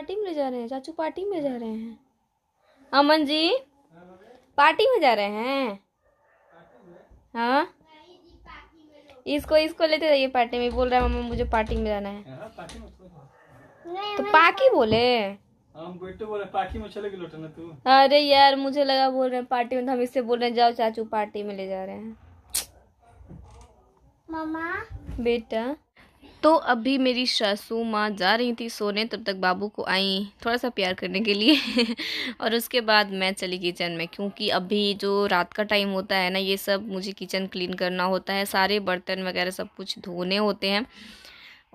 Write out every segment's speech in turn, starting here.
Party में जा रहे हैं चाचू पार्टी में जा हाँ। रहे हैं अमन जी हाँ, पार्टी में जा रहे हैं हाँ इसको इसको लेते जाइए पार्टी में बोल रहा है मम्मा मुझे पार्टी में जाना है हाँ, तो पाकी बोले अरे यार मुझे लगा बोल रहे हैं पार्टी में तो हम इससे बोल रहे हैं जाओ चाचू पार्टी में ले जा रहे हैं मामा बेटा तो अभी मेरी सासू माँ जा रही थी सोने तब तक बाबू को आई थोड़ा सा प्यार करने के लिए और उसके बाद मैं चली किचन में क्योंकि अभी जो रात का टाइम होता है ना ये सब मुझे किचन क्लीन करना होता है सारे बर्तन वगैरह सब कुछ धोने होते हैं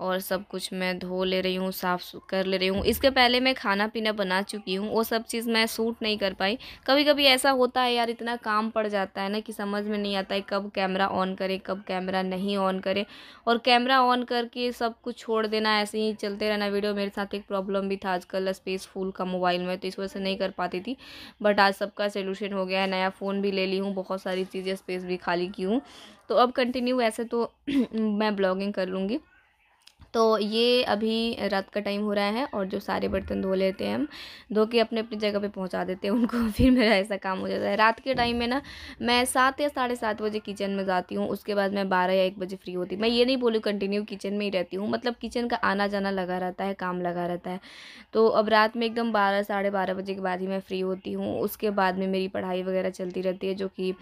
और सब कुछ मैं धो ले रही हूँ साफ़ कर ले रही हूँ इसके पहले मैं खाना पीना बना चुकी हूँ वो सब चीज़ मैं सूट नहीं कर पाई कभी कभी ऐसा होता है यार इतना काम पड़ जाता है ना कि समझ में नहीं आता है कब कैमरा ऑन करें कब कैमरा नहीं ऑन करें और कैमरा ऑन करके सब कुछ छोड़ देना ऐसे ही चलते रहना वीडियो मेरे साथ एक प्रॉब्लम भी था आजकल स्पेस फुल का मोबाइल में तो इस वजह से नहीं कर पाती थी बट आज सबका सोल्यूशन हो गया है नया फ़ोन भी ले ली हूँ बहुत सारी चीज़ें स्पेस भी खाली की हूँ तो अब कंटिन्यू ऐसे तो मैं ब्लॉगिंग कर लूँगी तो ये अभी रात का टाइम हो रहा है और जो सारे बर्तन धो लेते हैं हम धो के अपने अपनी जगह पे पहुंचा देते हैं उनको फिर मेरा ऐसा काम हो जाता है रात के टाइम में ना मैं सात या साढ़े सात बजे किचन में जाती हूँ उसके बाद मैं बारह या एक बजे फ्री होती मैं ये नहीं बोलूँ कंटिन्यू किचन में ही रहती हूँ मतलब किचन का आना जाना लगा रहता है काम लगा रहता है तो अब रात में एकदम बारह साढ़े बारह बजे के बाद ही मैं फ्री होती हूँ उसके बाद में मेरी पढ़ाई वगैरह चलती रहती है जो कि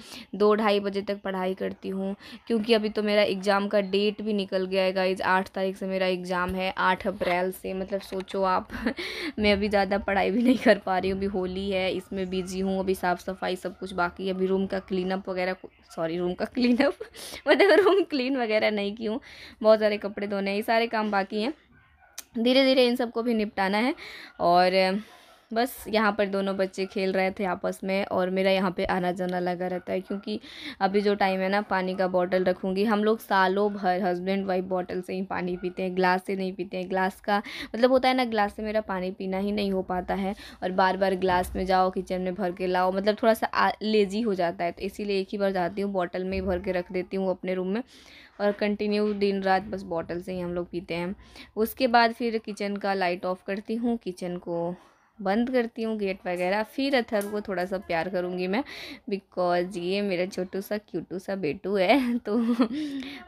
दो ढाई बजे तक पढ़ाई करती हूँ क्योंकि अभी तो मेरा एग्ज़ाम का डेट भी निकल गया है गाइज आठ तारीख से मेरा मेरा एग्ज़ाम है आठ अप्रैल से मतलब सोचो आप मैं अभी ज़्यादा पढ़ाई भी नहीं कर पा रही हूँ अभी होली है इसमें बिज़ी हूँ अभी साफ़ सफाई सब कुछ बाकी है अभी रूम का क्लीनअप वगैरह सॉरी रूम का क्लीनअप मतलब रूम क्लीन वगैरह नहीं की हूँ बहुत सारे कपड़े धोने ये सारे काम बाकी हैं धीरे धीरे इन सबको भी निपटाना है और बस यहाँ पर दोनों बच्चे खेल रहे थे आपस में और मेरा यहाँ पे आना जाना लगा रहता है क्योंकि अभी जो टाइम है ना पानी का बॉटल रखूँगी हम लोग सालों भर हस्बैंड वाइफ बॉटल से ही पानी पीते हैं ग्लास से नहीं पीते हैं ग्लास का मतलब होता है ना ग्लास से मेरा पानी पीना ही नहीं हो पाता है और बार बार ग्लास में जाओ किचन में भर के लाओ मतलब थोड़ा सा लेजी हो जाता है तो इसीलिए एक ही बार जाती हूँ बॉटल में ही भर के रख देती हूँ अपने रूम में और कंटिन्यू दिन रात बस बॉटल से ही हम लोग पीते हैं उसके बाद फिर किचन का लाइट ऑफ करती हूँ किचन को बंद करती हूँ गेट वगैरह फिर अथर को थोड़ा सा प्यार करूँगी मैं बिकॉज ये मेरा छोटू सा क्यूटू सा बेटू है तो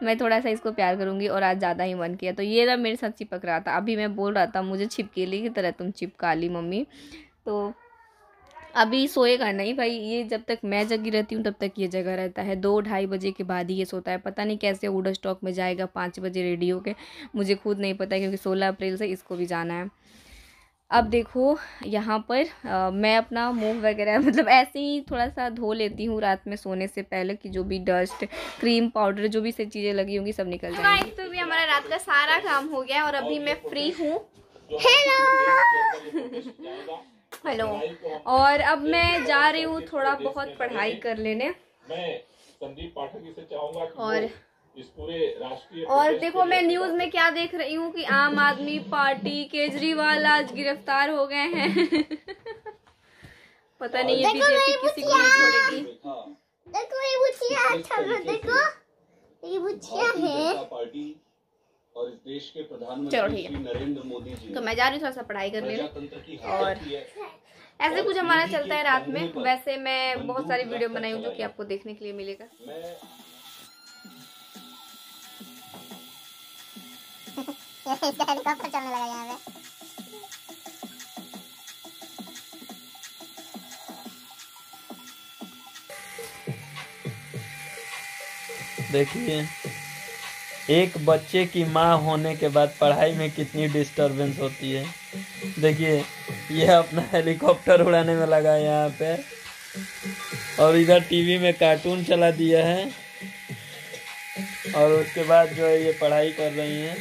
मैं थोड़ा सा इसको प्यार करूँगी और आज ज़्यादा ही मन किया तो ये ना मेरे साथ चिपक रहा था अभी मैं बोल रहा था मुझे छिपकेली की तरह तुम चिपका ली मम्मी तो अभी सोएगा नहीं भाई ये जब तक मैं जगी रहती हूँ तब तक ये जगह रहता है दो ढाई बजे के बाद ही ये सोता है पता नहीं कैसे उड़ा स्टॉक में जाएगा पाँच बजे रेडियो के मुझे खुद नहीं पता क्योंकि सोलह अप्रैल से इसको भी जाना है अब देखो यहाँ पर आ, मैं अपना मुंह वगैरह मतलब ऐसे ही थोड़ा सा धो लेती हूँ रात में सोने से पहले कि जो भी डस्ट क्रीम पाउडर जो भी सब चीज़ें लगी होंगी सब निकल जाएंगी तो भी हमारा रात का सारा काम हो गया और अभी मैं फ्री हूँ हेलो हेलो और अब मैं जा रही हूँ थोड़ा बहुत पढ़ाई कर लेने और इस पूरे राष्ट्रीय और देखो मैं न्यूज में क्या देख रही हूँ कि आम आदमी पार्टी केजरीवाल आज गिरफ्तार हो गए हैं पता नहीं है बीजेपी किसी को नहीं छोड़ेगी हाँ। देखो ये बुचिया अच्छा देखो ये बुचिया है पार्टी और इस देश के प्रधानमंत्री नरेंद्र मोदी जी तो मैं जा रही हूँ थोड़ा सा पढ़ाई कर ले और ऐसे कुछ हमारा चलता है रात में वैसे मैं बहुत सारी वीडियो बनाई हूँ जो कि आपको देखने के लिए मिलेगा हेलीकॉप्टर चलने लगा यहाँ पे देखिए एक बच्चे की माँ होने के बाद पढ़ाई में कितनी डिस्टरबेंस होती है देखिए यह अपना हेलीकॉप्टर उड़ाने में लगा है यहाँ पे और इधर टीवी में कार्टून चला दिया है और उसके बाद जो है ये पढ़ाई कर रही हैं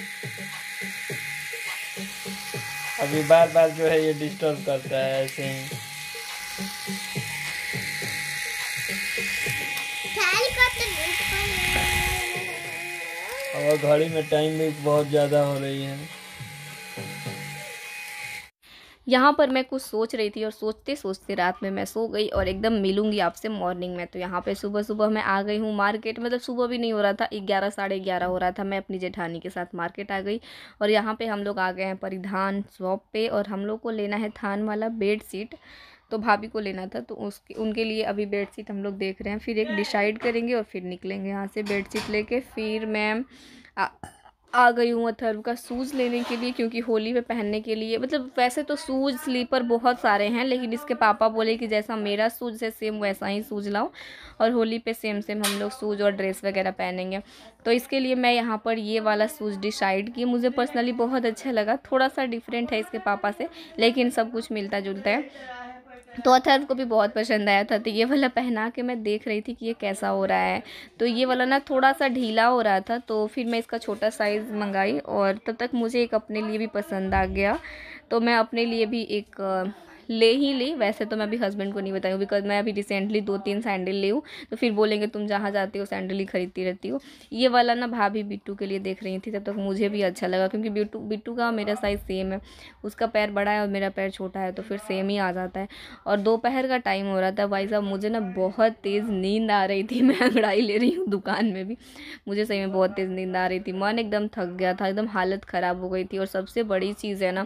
अभी बार बार जो है ये डिस्टर्ब करता है ऐसे ही और तो घड़ी में टाइम भी बहुत ज़्यादा हो रही है यहाँ पर मैं कुछ सोच रही थी और सोचते सोचते रात में मैं सो गई और एकदम मिलूंगी आपसे मॉर्निंग में तो यहाँ पर सुबह सुबह मैं आ गई हूँ मार्केट मतलब सुबह भी नहीं हो रहा था ग्यारह साढ़े ग्यारह हो रहा था मैं अपनी जेठानी के साथ मार्केट आ गई और यहाँ पर हम लोग आ गए हैं परिधान शॉप पर और हम लोग को लेना है थान वाला बेड शीट तो भाभी को लेना था तो उसके उनके लिए अभी बेड शीट हम लोग देख रहे हैं फिर एक डिसाइड करेंगे और फिर निकलेंगे यहाँ से बेडशीट लेके फिर मैम आ गई हूँ अथर्व का सूज़ लेने के लिए क्योंकि होली पे पहनने के लिए मतलब वैसे तो शूज़ स्लीपर बहुत सारे हैं लेकिन इसके पापा बोले कि जैसा मेरा सूज है सेम वैसा ही सूज लाओ और होली पे सेम सेम हम लोग शूज़ और ड्रेस वगैरह पहनेंगे तो इसके लिए मैं यहाँ पर ये वाला सूज डिसाइड की मुझे पर्सनली बहुत अच्छा लगा थोड़ा सा डिफरेंट है इसके पापा से लेकिन सब कुछ मिलता जुलता है तो अथर्व को भी बहुत पसंद आया था तो ये वाला पहना के मैं देख रही थी कि ये कैसा हो रहा है तो ये वाला ना थोड़ा सा ढीला हो रहा था तो फिर मैं इसका छोटा साइज़ मंगाई और तब तक मुझे एक अपने लिए भी पसंद आ गया तो मैं अपने लिए भी एक ले ही ली वैसे तो मैं अभी हस्बैंड को नहीं बताऊँ बिकॉज मैं अभी रिसेंटली दो तीन सैंडल ले हूँ तो फिर बोलेंगे तुम जहाँ जाती हो सैंडल ही खरीदती रहती हो ये वाला ना भाभी बिट्टू के लिए देख रही थी तब तक मुझे भी अच्छा लगा क्योंकि बिट्टू बिट्टू का मेरा साइज़ सेम है उसका पैर बड़ा है और मेरा पैर छोटा है तो फिर सेम ही आ जाता है और दोपहर का टाइम हो रहा था भाई साहब मुझे ना बहुत तेज़ नींद आ रही थी मैं अंगड़ाई ले रही हूँ दुकान में भी मुझे सही में बहुत तेज़ नींद आ रही थी मन एकदम थक गया था एकदम हालत ख़राब हो गई थी और सबसे बड़ी चीज़ है ना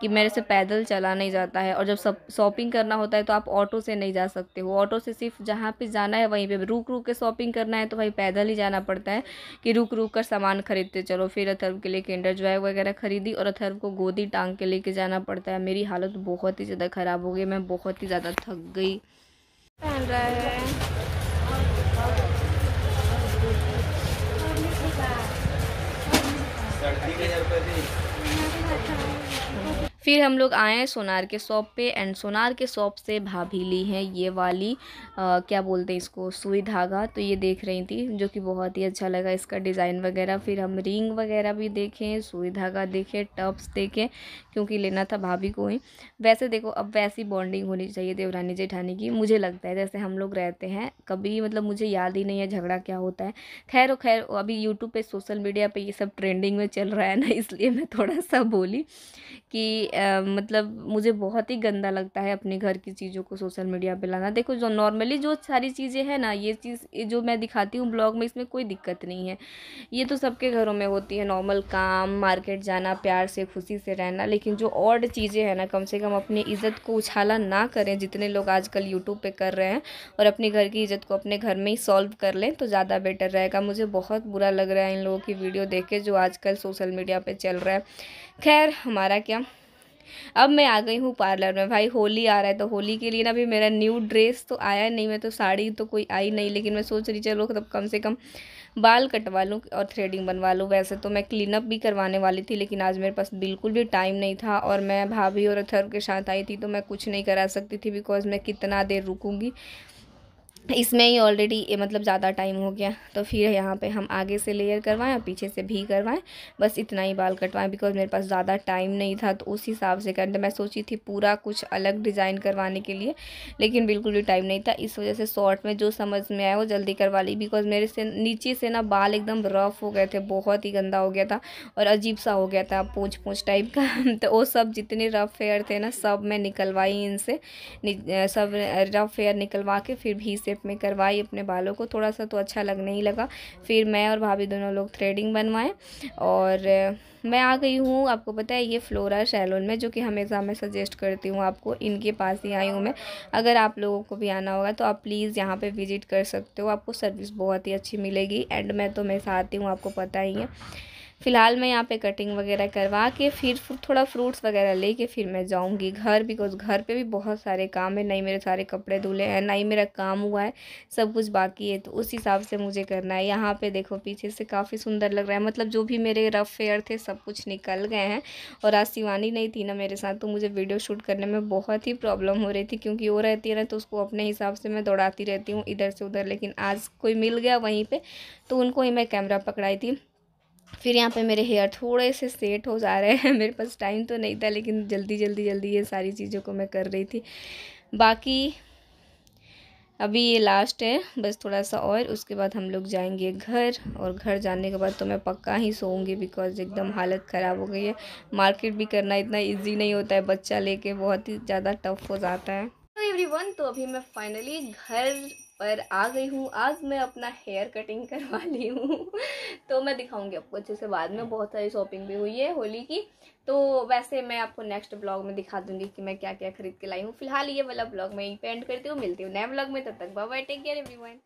कि मेरे से पैदल चला नहीं जाता है और जब सब शॉपिंग करना होता है तो आप ऑटो से नहीं जा सकते हो ऑटो से सिर्फ जहाँ पे जाना है वहीं पे रुक रुक के शॉपिंग करना है तो भाई पैदल ही जाना पड़ता है कि रुक रुक कर सामान खरीदते चलो फिर अथर्व के लिए केंडर जो वगैरह खरीदी और अथर्व को गोदी टांग के लेके जाना पड़ता है मेरी हालत बहुत ही ज़्यादा ख़राब हो गई मैं बहुत ही ज़्यादा थक गई पहन रहा है फिर हम लोग आए सोनार के शॉप पे एंड सोनार के शॉप से भाभी ली है ये वाली आ, क्या बोलते हैं इसको सुई धागा तो ये देख रही थी जो कि बहुत ही अच्छा लगा इसका डिज़ाइन वगैरह फिर हम रिंग वगैरह भी देखें सुई धागा देखें टप्स देखें क्योंकि लेना था भाभी को ही वैसे देखो अब वैसी बॉन्डिंग होनी चाहिए देवरानी जेठानी की मुझे लगता है जैसे हम लोग रहते हैं कभी मतलब मुझे याद ही नहीं है झगड़ा क्या होता है खैर खैर अभी यूट्यूब पर सोशल मीडिया पर ये सब ट्रेंडिंग में चल रहा है ना इसलिए मैं थोड़ा सा बोली कि मतलब मुझे बहुत ही गंदा लगता है अपने घर की चीज़ों को सोशल मीडिया पे लाना देखो जो नॉर्मली जो सारी चीज़ें हैं ना ये चीज़ जो मैं दिखाती हूँ ब्लॉग में इसमें कोई दिक्कत नहीं है ये तो सबके घरों में होती है नॉर्मल काम मार्केट जाना प्यार से खुशी से रहना लेकिन जो और चीज़ें हैं ना कम से कम अपनी इज़्ज़त को उछाला ना करें जितने लोग आजकल यूट्यूब पर कर रहे हैं और अपने घर की इज़्ज़त को अपने घर में ही सॉल्व कर लें तो ज़्यादा बेटर रहेगा मुझे बहुत बुरा लग रहा है इन लोगों की वीडियो देख के जो आजकल सोशल मीडिया पर चल रहा है खैर हमारा क्या अब मैं आ गई हूँ पार्लर में भाई होली आ रहा है तो होली के लिए ना भी मेरा न्यू ड्रेस तो आया नहीं मैं तो साड़ी तो कोई आई नहीं लेकिन मैं सोच रही चलो तब कम से कम बाल कटवा लूँ और थ्रेडिंग बनवा लूँ वैसे तो मैं क्लीनअप भी करवाने वाली थी लेकिन आज मेरे पास बिल्कुल भी टाइम नहीं था और मैं भाभी और अथर्व के साथ आई थी तो मैं कुछ नहीं करा सकती थी बिकॉज मैं कितना देर रुकूँगी इसमें ही ऑलरेडी मतलब ज़्यादा टाइम हो गया तो फिर यहाँ पे हम आगे से लेयर करवाएं और पीछे से भी करवाएं बस इतना ही बाल कटवाएं बिकॉज मेरे पास ज़्यादा टाइम नहीं था तो उस हिसाब से कर तो मैं सोची थी पूरा कुछ अलग डिज़ाइन करवाने के लिए लेकिन बिल्कुल भी टाइम नहीं था इस वजह से शॉर्ट में जो समझ में आया वो जल्दी करवा ली बिकॉज मेरे से नीचे से ना बाल एकदम रफ़ हो गए थे बहुत ही गंदा हो गया था और अजीब सा हो गया था पूछ पूछ टाइप का तो वो सब जितने रफ़ हेयर थे ना सब मैं निकलवाई इनसे सब रफ़ हेयर निकलवा के फिर भी से स्टेप में करवाई अपने बालों को थोड़ा सा तो अच्छा लगने ही लगा फिर मैं और भाभी दोनों लोग थ्रेडिंग बनवाएं और मैं आ गई हूँ आपको पता है ये फ्लोरा सैलून में जो कि हमेशा मैं सजेस्ट करती हूँ आपको इनके पास ही आई हूँ मैं अगर आप लोगों को भी आना होगा तो आप प्लीज़ यहाँ पे विज़िट कर सकते हो आपको सर्विस बहुत ही अच्छी मिलेगी एंड मैं तो मैं साथ आती हूँ आपको पता ही है फ़िलहाल मैं यहाँ पे कटिंग वगैरह करवा के फिर थोड़ा फ्रूट्स वगैरह लेके फिर मैं जाऊँगी घर बिकॉज घर पे भी बहुत सारे काम है नहीं मेरे सारे कपड़े धुले हैं ना ही मेरा काम हुआ है सब कुछ बाकी है तो उस हिसाब से मुझे करना है यहाँ पे देखो पीछे से काफ़ी सुंदर लग रहा है मतलब जो भी मेरे रफ़ फेयर थे सब कुछ निकल गए हैं और आज सिवानी नहीं थी ना मेरे साथ तो मुझे वीडियो शूट करने में बहुत ही प्रॉब्लम हो रही थी क्योंकि वो रहती है ना तो उसको अपने हिसाब से मैं दौड़ाती रहती हूँ इधर से उधर लेकिन आज कोई मिल गया वहीं पर तो उनको ही मैं कैमरा पकड़ाई थी फिर यहाँ पे मेरे हेयर थोड़े से सेट हो जा रहे हैं मेरे पास टाइम तो नहीं था लेकिन जल्दी जल्दी जल्दी ये सारी चीज़ों को मैं कर रही थी बाकी अभी ये लास्ट है बस थोड़ा सा और उसके बाद हम लोग जाएंगे घर और घर जाने के बाद तो मैं पक्का ही सोऊंगी बिकॉज एकदम हालत ख़राब हो गई है मार्केट भी करना इतना इजी नहीं होता है बच्चा लेके बहुत ही ज़्यादा टफ हो जाता है एवरीवन तो अभी मैं फाइनली घर पर आ गई हूँ आज मैं अपना हेयर कटिंग करवा ली हूँ तो मैं दिखाऊंगी आपको अच्छे से बाद में बहुत सारी शॉपिंग भी हुई है होली की तो वैसे मैं आपको नेक्स्ट ब्लॉग में दिखा दूंगी कि मैं क्या क्या खरीद के लाई हूँ फिलहाल ये वाला ब्लॉग मैं यहीं एंड करती हूँ मिलती हूँ नए ब्लॉग में तब तक बाय टेक केयर एवरीवन